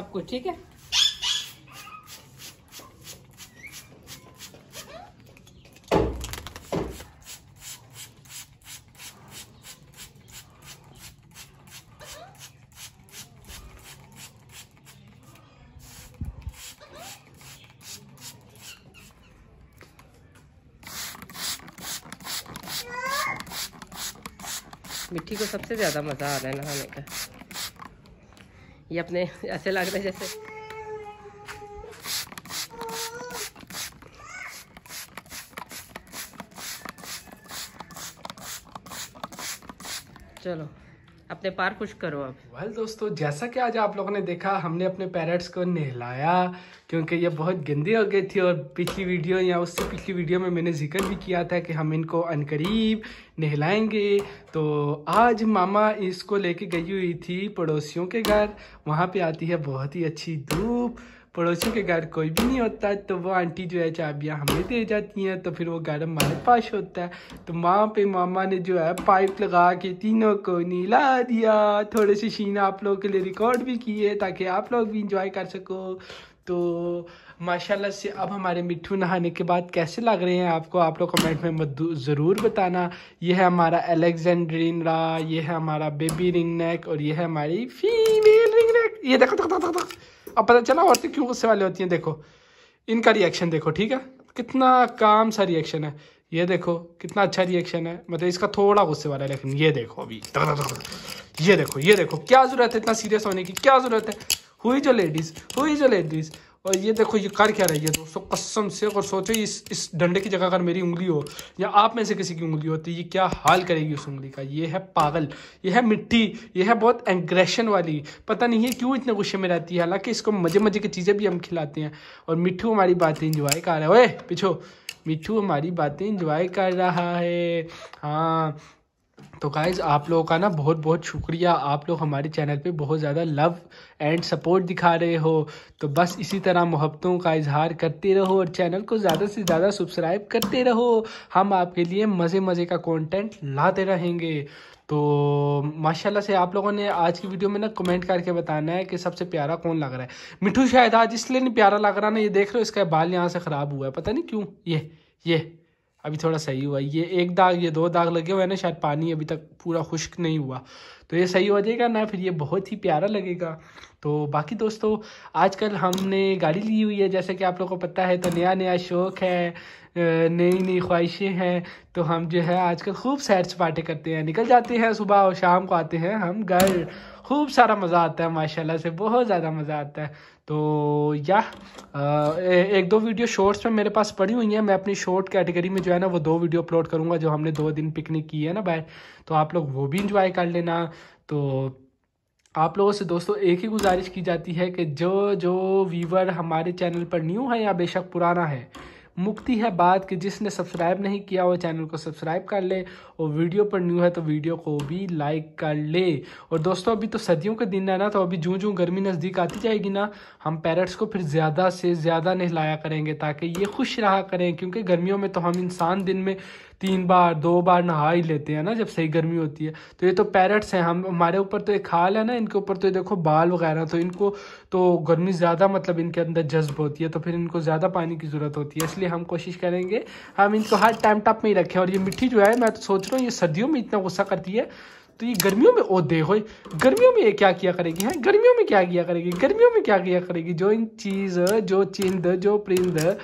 आपको ठीक है मिट्टी को सबसे ज़्यादा मज़ा आ रहा है नहाने का ये अपने ऐसे लग रहे जैसे चलो अपने पार कुछ करो अब वेल दोस्तों जैसा कि आज आप लोगों ने देखा हमने अपने पेरेंट्स को नहलाया क्योंकि ये बहुत गंदी हो गई थी और पिछली वीडियो या उससे पिछली वीडियो में मैंने जिक्र भी किया था कि हम इनको अनकरीब नहलाएंगे तो आज मामा इसको लेके गई हुई थी पड़ोसियों के घर वहाँ पे आती है बहुत ही अच्छी धूप पड़ोसी के घर कोई भी नहीं होता तो वो आंटी जो है चाबियाँ हमें दे जाती हैं तो फिर वो घर हमारे पास होता है तो वहाँ पे मामा ने जो है पाइप लगा के तीनों को नीला दिया थोड़े से शीन आप लोगों के लिए रिकॉर्ड भी किए ताकि आप लोग भी इंजॉय कर सको तो माशाल्लाह से अब हमारे मिट्टू नहाने के बाद कैसे लग रहे हैं आपको आप लोग कमेंट में ज़रूर बताना यह है हमारा एलेक्जेंड्रीन रा यह है हमारा बेबी रिंग नेक और यह है हमारी फीमे ये देखो देखो देखो देखो अब पता चला औरतें तो क्यों गुस्से वाले होती हैं देखो इनका रिएक्शन देखो ठीक है कितना काम सा रिएक्शन है ये देखो कितना अच्छा रिएक्शन है मतलब इसका थोड़ा गुस्से वाला है लेकिन ये देखो अभी ये देखो ये देखो क्या ज़रूरत है इतना सीरियस होने की क्या ज़रूरत है हुई जो लेडीज़ हुई जो लेडीज़ और ये देखो ये कर क्या रही है दोस्तों कसम से और सोचो इस इस डंडे की जगह अगर मेरी उंगली हो या आप में से किसी की उंगली होती ये क्या हाल करेगी उस उंगली का ये है पागल ये है मिट्टी ये है बहुत एग्रेशन वाली पता नहीं है क्यों इतने गुस्से में रहती है हालांकि इसको मज़े मज़े की चीज़ें भी हम खिलाते हैं और मिट्टू हमारी बातें इंजॉय कर रहा है ओए पिछो मिट्टू हमारी बातें इंजॉय कर रहा है हाँ तो गाइज़ आप लोगों का ना बहुत बहुत शुक्रिया आप लोग हमारे चैनल पे बहुत ज़्यादा लव एंड सपोर्ट दिखा रहे हो तो बस इसी तरह मोहब्बतों का इजहार करते रहो और चैनल को ज़्यादा से ज़्यादा सब्सक्राइब करते रहो हम आपके लिए मज़े मज़े का कंटेंट लाते रहेंगे तो माशाल्लाह से आप लोगों ने आज की वीडियो में ना कमेंट करके बताना है कि सबसे प्यारा कौन लग रहा है मिठू शायद आज इसलिए नहीं प्यारा लग रहा ना ये देख रहे हो इसका बाल यहाँ से ख़राब हुआ है पता नहीं क्यों ये ये अभी थोड़ा सही हुआ ये एक दाग ये दो दाग लगे हुए हैं ना शायद पानी अभी तक पूरा खुश्क नहीं हुआ तो ये सही हो जाएगा ना फिर ये बहुत ही प्यारा लगेगा तो बाकी दोस्तों आजकल हमने गाड़ी ली हुई है जैसे कि आप लोगों को पता है तो नया नया शौक़ है नई नई ख्वाहिशें हैं तो हम जो है आजकल खूब सैर सपाटे करते हैं निकल जाते हैं सुबह और शाम को आते हैं हम घर खूब सारा मज़ा आता है माशाल्लाह से बहुत ज़्यादा मज़ा आता है तो या एक दो वीडियो शॉर्ट्स में मेरे पास पड़ी हुई हैं मैं अपनी शॉर्ट कैटेगरी में जो है ना वो दो वीडियो अपलोड करूँगा जो हमने दो दिन पिकनिक की है ना बाहर तो आप लोग वो भी इंजॉय कर लेना तो आप लोगों से दोस्तों एक ही गुजारिश की जाती है कि जो जो वीवर हमारे चैनल पर न्यू है या बेशक पुराना है मुक्ति है बात कि जिसने सब्सक्राइब नहीं किया वो चैनल को सब्सक्राइब कर ले और वीडियो पर न्यू है तो वीडियो को भी लाइक कर ले और दोस्तों अभी तो सर्दियों का दिन है ना तो अभी जूँ जूँ गर्मी नज़दीक आती जाएगी ना हम पैरट्स को फिर ज़्यादा से ज़्यादा नहलाया करेंगे ताकि ये खुश रहा करें क्योंकि गर्मियों में तो हम इंसान दिन में तीन बार दो बार नहा ही लेते हैं ना जब सही गर्मी होती है तो ये तो पैरट्स हैं हम हमारे ऊपर तो एक खाल है ना इनके ऊपर तो ये देखो बाल वगैरह तो इनको तो गर्मी ज़्यादा मतलब इनके अंदर जज्ब होती है तो फिर इनको ज़्यादा पानी की ज़रूरत होती है इसलिए हम कोशिश करेंगे हम इनको हर टाइम टप में ही रखें और ये मिट्टी जो है मैं तो सोच रहा हूँ ये सर्दियों में इतना गुस्सा करती है तो ये गर्मियों में ओ देखो गर्मियों में ये क्या किया करेगी है गर्मियों में क्या किया करेगी गर्मियों में क्या किया करेगी जो इन चीज़ जो चिंद जो परिंद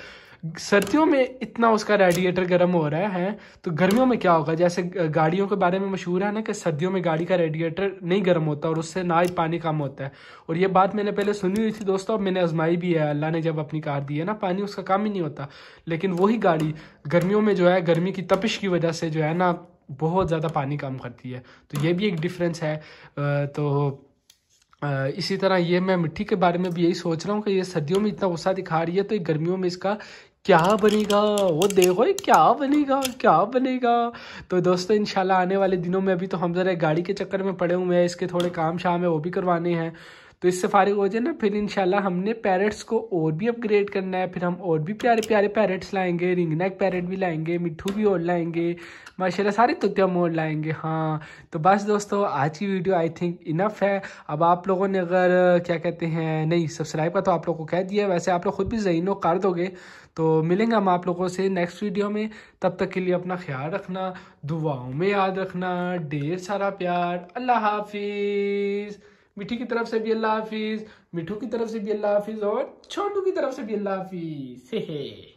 सर्दियों में इतना उसका रेडिएटर गर्म हो रहा है तो गर्मियों में क्या होगा जैसे गाड़ियों के बारे में मशहूर है ना कि सर्दियों में गाड़ी का रेडिएटर नहीं गर्म होता और उससे ना ही पानी कम होता है और ये बात मैंने पहले सुनी हुई थी दोस्तों मैंने आजमाई भी है अल्लाह ने जब अपनी कार दी है ना पानी उसका काम ही नहीं होता लेकिन वही गाड़ी गर्मियों में जो है गर्मी की तपिश की वजह से जो है ना बहुत ज़्यादा पानी कम करती है तो ये भी एक डिफरेंस है तो इसी तरह ये मैं मिट्टी के बारे में भी यही सोच रहा हूँ कि ये सर्दियों में इतना गुस्सा दिखा रही है तो ये गर्मियों में इसका क्या बनेगा वो देखो क्या बनेगा क्या बनेगा तो दोस्तों इंशाल्लाह आने वाले दिनों में अभी तो हम ज़रा गाड़ी के चक्कर में पड़े हुए हैं इसके थोड़े काम शाम है वो भी करवाने हैं तो इससे फारिग हो जाए ना फिर इनशाला हमने पैरट्स को और भी अपग्रेड करना है फिर हम और भी प्यारे प्यारे पैरट्स लाएंगे रिंग नेक पैरट भी लाएंगे मिट्ठू भी और लाएंगे माशाल्लाह सारे तुते हम और लाएंगे हाँ तो बस दोस्तों आज की वीडियो आई थिंक इनफ है अब आप लोगों ने अगर क्या कहते हैं नहीं सब्सक्राइब का तो आप लोगों को कह दिया वैसे आप लोग खुद भी जहीनों कर दोगे तो मिलेंगे हम आप लोगों से नेक्स्ट वीडियो में तब तक के लिए अपना ख्याल रखना दुआओं में याद रखना ढेर सारा प्यार अल्लाह हाफिज़ मिठी की तरफ से भी अल्लाह हाफिज मिठू की तरफ से भी अल्लाह हाफिज और छोटू की तरफ से भी अल्लाह हाफिज